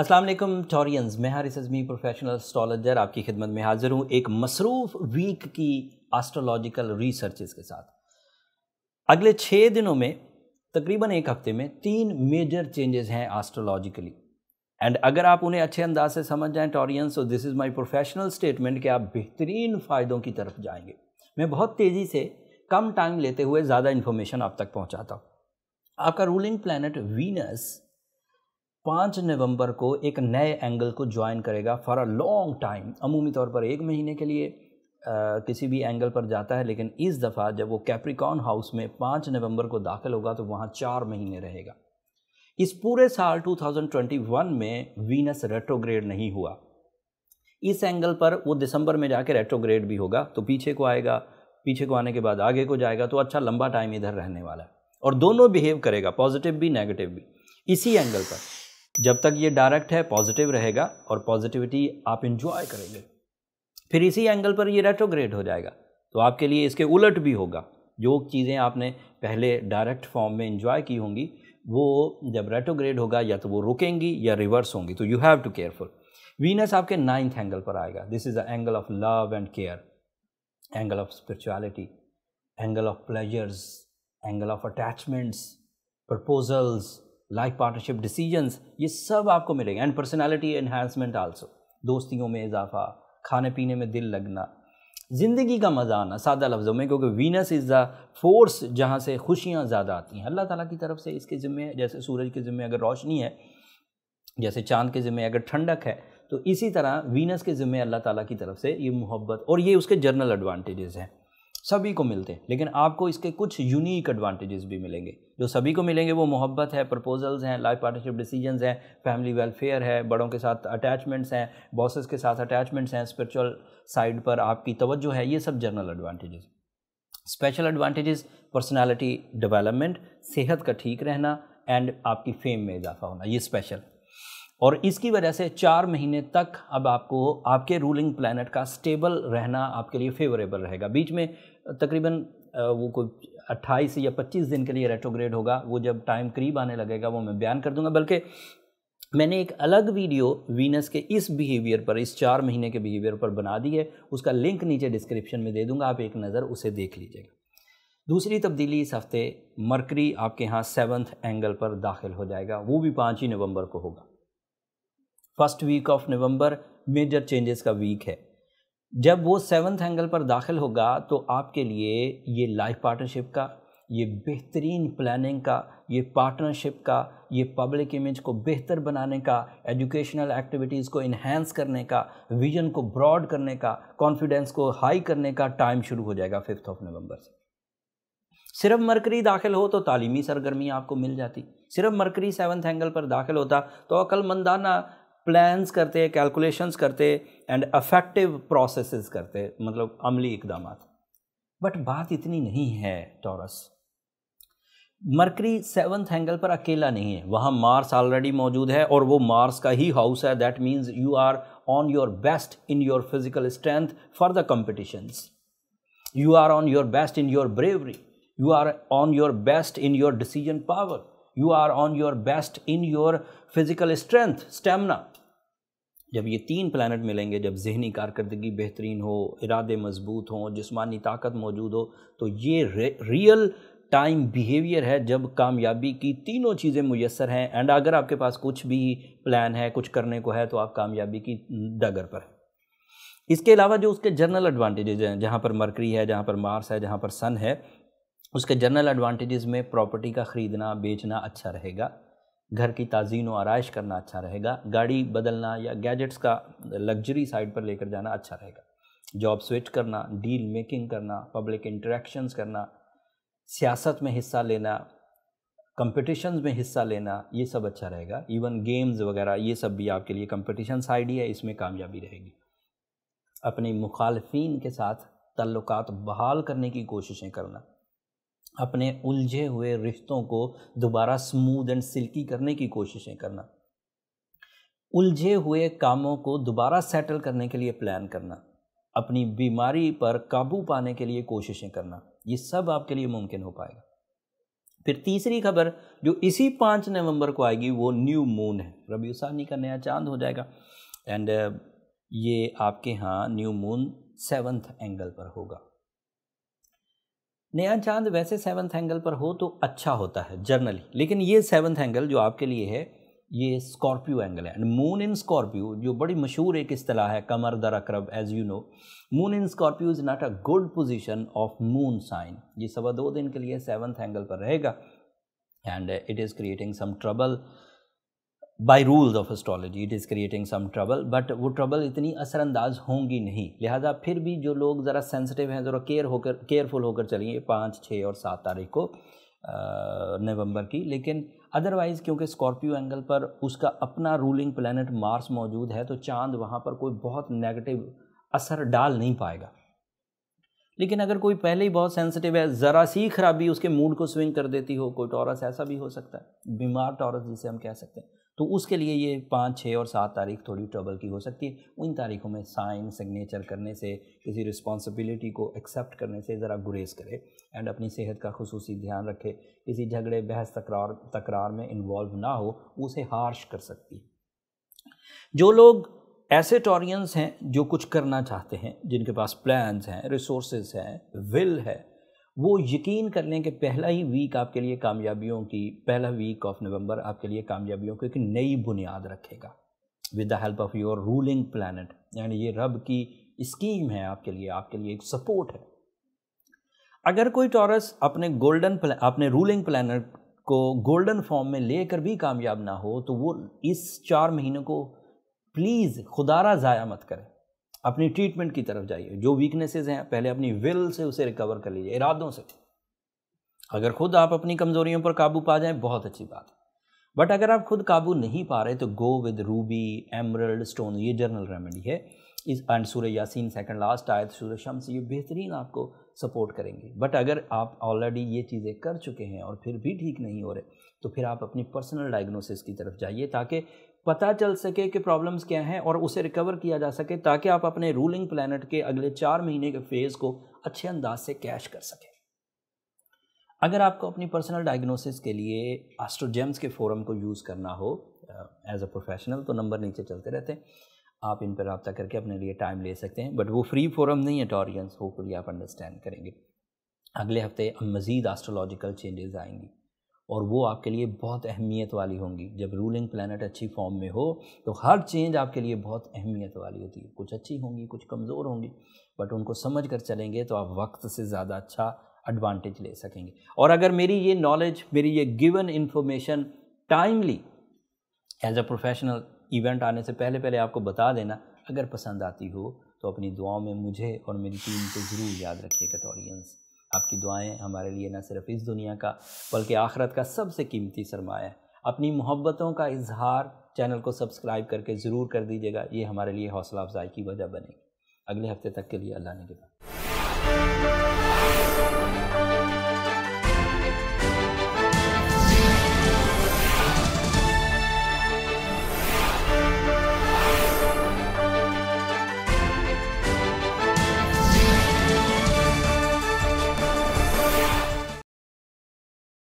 Aslam Taureans मैं Haris Azmi professional astrologer आपकी खिदमत में हाजिर हूँ एक मसरूफ़ वीक की एस्ट्रोलॉजिकल रिसर्चेस के साथ अगले छः दिनों में तकरीबन एक हफ्ते में तीन मेजर चेंजेस हैं एस्ट्रोलॉजिकली एंड अगर आप उन्हें अच्छे अंदाज से समझ जाएं टॉरियंस तो this is my professional statement कि आप बेहतरीन फ़ायदों की तरफ जाएंगे मैं बहुत तेज़ी से कम टाइम लेते हुए ज़्यादा इन्फॉर्मेशन आप तक पहुँचाता हूँ आपका रूलिंग प्लानट वीनस पाँच नवंबर को एक नए एंगल को ज्वाइन करेगा फॉर अ लॉन्ग टाइम अमूमी तौर पर एक महीने के लिए आ, किसी भी एंगल पर जाता है लेकिन इस दफ़ा जब वो कैप्रिकॉन हाउस में पाँच नवंबर को दाखिल होगा तो वहाँ चार महीने रहेगा इस पूरे साल 2021 में वीनस रेट्रोग्रेड नहीं हुआ इस एंगल पर वो दिसंबर में जाके रेट्रोग्रेड भी होगा तो पीछे को आएगा पीछे को आने के बाद आगे को जाएगा तो अच्छा लंबा टाइम इधर रहने वाला है और दोनों बिहेव करेगा पॉजिटिव भी नेगेटिव भी इसी एंगल पर जब तक ये डायरेक्ट है पॉजिटिव रहेगा और पॉजिटिविटी आप इन्जॉय करेंगे फिर इसी एंगल पर ये रेट्रोग्रेड हो जाएगा तो आपके लिए इसके उलट भी होगा जो चीज़ें आपने पहले डायरेक्ट फॉर्म में इंजॉय की होंगी वो जब रेट्रोग्रेड होगा या तो वो रुकेंगी या रिवर्स होंगी तो you have to careful Venus आपके नाइन्थ एंगल पर आएगा this is a angle of love and care angle of spirituality angle of pleasures angle of attachments proposals life partnership decisions ये सब आपको मिलेंगे एंड पर्सनैलिटी एनहेंसमेंट आल्सो दोस्तियों में इजाफा खाने पीने में दिल लगना ज़िंदगी का मज़ा आना सादा लफ्ज़ों में क्योंकि वीनस इज़ द फोर्स जहाँ से खुशियाँ ज़्यादा आती हैं अल्लाह ताला की तरफ से इसके ज़िम्मे जैसे सूरज के ज़िम्मे अगर रोशनी है जैसे चांद के ज़िम्मे अगर ठंडक है तो इसी तरह वीनस के ज़िम्मे अल्लाह ताला की तरफ से ये मोहब्बत और ये उसके जर्नल एडवांटेजेस हैं सभी को मिलते हैं लेकिन आपको इसके कुछ यूनिक एडवांटेजेस भी मिलेंगे जो सभी को मिलेंगे वो मोहब्बत है प्रपोजल्स हैं लाइफ पार्टनरशिप डिसीजंस हैं फैमिली वेलफेयर है बड़ों के साथ अटैचमेंट्स हैं बॉसेस के साथ अटैचमेंट्स हैं स्पिरिचुअल साइड पर आपकी तवज्जो है ये सब general advantages special advantages personality development सेहत का ठीक रहना एंड आपकी फेम में इजाफा होना ये स्पेशल और इसकी वजह से चार महीने तक अब आपको आपके रूलिंग प्लानट का स्टेबल रहना आपके लिए फेवरेबल रहेगा बीच में तकरीबन वो कोई 28 या 25 दिन के लिए रेट्रोग्रेड होगा वो जब टाइम करीब आने लगेगा वो मैं बयान कर दूंगा बल्कि मैंने एक अलग वीडियो वीनस के इस बिहेवियर पर इस चार महीने के बिहेवियर पर बना दी है उसका लिंक नीचे डिस्क्रिप्शन में दे दूंगा आप एक नज़र उसे देख लीजिएगा दूसरी तब्दीली इस हफ्ते मरकरी आपके यहाँ सेवन्थ एंगल पर दाखिल हो जाएगा वो भी पाँच ही नवंबर को होगा first week of November major changes का वीक है जब वो सेवन्थ एंगल पर दाखिल होगा तो आपके लिए ये लाइफ पार्टनरशिप का ये बेहतरीन प्लानिंग का ये पार्टनरशिप का ये पब्लिक इमेज को बेहतर बनाने का एजुकेशनल एक्टिविटीज़ को इन्हेंस करने का विजन को ब्रॉड करने का कॉन्फिडेंस को हाई करने का टाइम शुरू हो जाएगा फिफ्थ ऑफ नवंबर से सिर्फ मरकरी दाखिल हो तो तालीमी सरगर्मी आपको मिल जाती सिर्फ मरकरी सेवन्थ एंगल पर दाखिल होता तो अकलमंदाना प्लान्स करते कैलकुलेशंस करते एंड अफेक्टिव प्रोसेसेस करते मतलब अमली इकदाम बट बात इतनी नहीं है टॉरस मरकरी सेवन्थ एंगल पर अकेला नहीं है वहाँ मार्स ऑलरेडी मौजूद है और वो मार्स का ही हाउस है that means you are on your best in your physical strength for the competitions you are on your best in your bravery you are on your best in your decision power you are on your best in your physical strength stamina जब ये तीन planet मिलेंगे जब जहनी कारकर्दगी बेहतरीन हो इरादे मजबूत हों जिसमानी ताकत मौजूद हो तो ये रे, रियल टाइम बिहेवियर है जब कामयाबी की तीनों चीज़ें मैसर हैं एंड अगर आपके पास कुछ भी प्लान है कुछ करने को है तो आप कामयाबी की डगर पर हैं इसके अलावा जो उसके जनरल एडवांटेजेज हैं जहाँ पर मरकरी है जहाँ पर मार्स है जहाँ पर सन है उसके जर्नल एडवांटेजेस में प्रॉपर्टी का ख़रीदना बेचना अच्छा रहेगा घर की ताज़ीन व आरइश करना अच्छा रहेगा गाड़ी बदलना या गैजेट्स का लग्जरी साइड पर लेकर जाना अच्छा रहेगा जॉब स्विच करना डील मेकिंग करना पब्लिक इंटरेक्शंस करना सियासत में हिस्सा लेना कंपटीशंस में हिस्सा लेना ये सब अच्छा रहेगा इवन गेम्स वगैरह ये सब भी आपके लिए कंपटीशन साइड ही है इसमें कामयाबी रहेगी अपने मुखालफी के साथ तल्लुकात बहाल करने की कोशिशें करना अपने उलझे हुए रिश्तों को दोबारा स्मूद एंड सिल्की करने की कोशिशें करना उलझे हुए कामों को दोबारा सेटल करने के लिए प्लान करना अपनी बीमारी पर काबू पाने के लिए कोशिशें करना ये सब आपके लिए मुमकिन हो पाएगा फिर तीसरी खबर जो इसी पाँच नवंबर को आएगी वो न्यू मून है रबी उसानी का नया चांद हो जाएगा एंड ये आपके यहाँ न्यू मून सेवन्थ एंगल पर होगा नया चांद वैसे सेवन्थ एंगल पर हो तो अच्छा होता है जर्नली लेकिन ये सेवन्थ एंगल जो आपके लिए है ये स्कॉर्पियो एंगल है एंड मून इन स्कॉर्पियो जो बड़ी मशहूर एक अतलाह है कमर दर अक्रब as you know moon in Scorpio is not a good position of moon sign ये सवा दो दिन के लिए सेवन्थ एंगल पर रहेगा and it is creating some trouble by rules of astrology it is creating some trouble but वो trouble इतनी असरअंदाज होंगी नहीं लिहाजा फिर भी जो लोग ज़रा सेंसिटिव हैं ज़रा केयर होकर केयरफुल होकर चलिए पाँच छः और सात तारीख को नवंबर की लेकिन अदरवाइज़ क्योंकि स्कॉर्पियो एंगल पर उसका अपना रूलिंग प्लानट मार्स मौजूद है तो चांद वहाँ पर कोई बहुत नेगेटिव असर डाल नहीं पाएगा लेकिन अगर कोई पहले ही बहुत सेंसिटिव है ज़रा सी खराबी उसके मूड को स्विंग कर देती हो कोई टॉरस ऐसा भी हो सकता है बीमार टॉरस जिसे हम कह सकते हैं तो उसके लिए ये पाँच छः और सात तारीख थोड़ी ट्रबल की हो सकती है उन तारीखों में साइन सिग्नेचर करने से किसी रिस्पॉन्सिबिलिटी को एक्सेप्ट करने से ज़रा गुरेज करे एंड अपनी सेहत का खसूस ध्यान रखे किसी झगड़े बहस तकरार तकरार में इन्वॉल्व ना हो उसे हार्श कर सकती है जो लोग ऐसे टॉरियंस हैं जो कुछ करना चाहते हैं जिनके पास प्लान्स हैं रिसोर्स हैं विल है वो यकीन कर लें कि पहला ही वीक आपके लिए कामयाबियों की पहला वीक ऑफ नवंबर आपके लिए कामयाबियों को एक नई बुनियाद रखेगा with the help of your ruling planet यानी ये रब की स्कीम है आपके लिए आपके लिए एक सपोर्ट है अगर कोई टॉरस अपने गोल्डन अपने रूलिंग प्लानट को गोल्डन फॉर्म में लेकर भी कामयाब ना हो तो वो इस चार महीनों को प्लीज़ खुदारा ज़ाया मत करें अपनी ट्रीटमेंट की तरफ जाइए जो वीकनेसेस हैं पहले अपनी विल से उसे रिकवर कर लीजिए इरादों से अगर खुद आप अपनी कमज़ोरियों पर काबू पा जाएं बहुत अच्छी बात है बट अगर आप खुद काबू नहीं पा रहे तो go with ruby emerald stone ये जनरल रेमेडी है इस एंड सूर्य यासीन सेकंड लास्ट आयत सूर्य शम्स ये बेहतरीन आपको सपोर्ट करेंगे बट अगर आप ऑलरेडी ये चीज़ें कर चुके हैं और फिर भी ठीक नहीं हो रहे तो फिर आप अपनी पर्सनल डायग्नोसिस की तरफ जाइए ताकि पता चल सके कि प्रॉब्लम्स क्या हैं और उसे रिकवर किया जा सके ताकि आप अपने रूलिंग प्लानट के अगले चार महीने के फेज़ को अच्छे अंदाज से कैश कर सकें अगर आपको अपनी पर्सनल डायग्नोसिस के लिए एस्ट्रोजेम्स के फोरम को यूज़ करना हो एज अ प्रोफेशनल तो नंबर नीचे चलते रहते हैं आप इन पर रबता करके अपने लिए टाइम ले सकते हैं बट वो फ्री फोरम नहीं है टॉरियंस तो होपली आप अंडरस्टैंड करेंगे अगले हफ्ते मज़ीद एस्ट्रोलॉजिकल चेंजेस आएंगी और वो आपके लिए बहुत अहमियत वाली होंगी जब रूलिंग प्लानट अच्छी फॉर्म में हो तो हर चेंज आपके लिए बहुत अहमियत वाली होती है कुछ अच्छी होंगी कुछ कमज़ोर होंगी बट उनको समझ कर चलेंगे तो आप वक्त से ज़्यादा अच्छा एडवांटेज ले सकेंगे और अगर मेरी ये नॉलेज मेरी ये given information timely as a professional event आने से पहले पहले आपको बता देना अगर पसंद आती हो तो अपनी दुआओं में मुझे और मेरी टीम को ज़रूर याद रखिएगा टॉरियंस आपकी दुआएं हमारे लिए न सिर्फ इस दुनिया का बल्कि आखरत का सबसे कीमती सरमाया है अपनी मोहब्बतों का इजहार चैनल को सब्सक्राइब करके ज़रूर कर दीजिएगा ये हमारे लिए हौसला अफजाई की वजह बनेगी अगले हफ्ते तक के लिए अल्लाह ने गिरा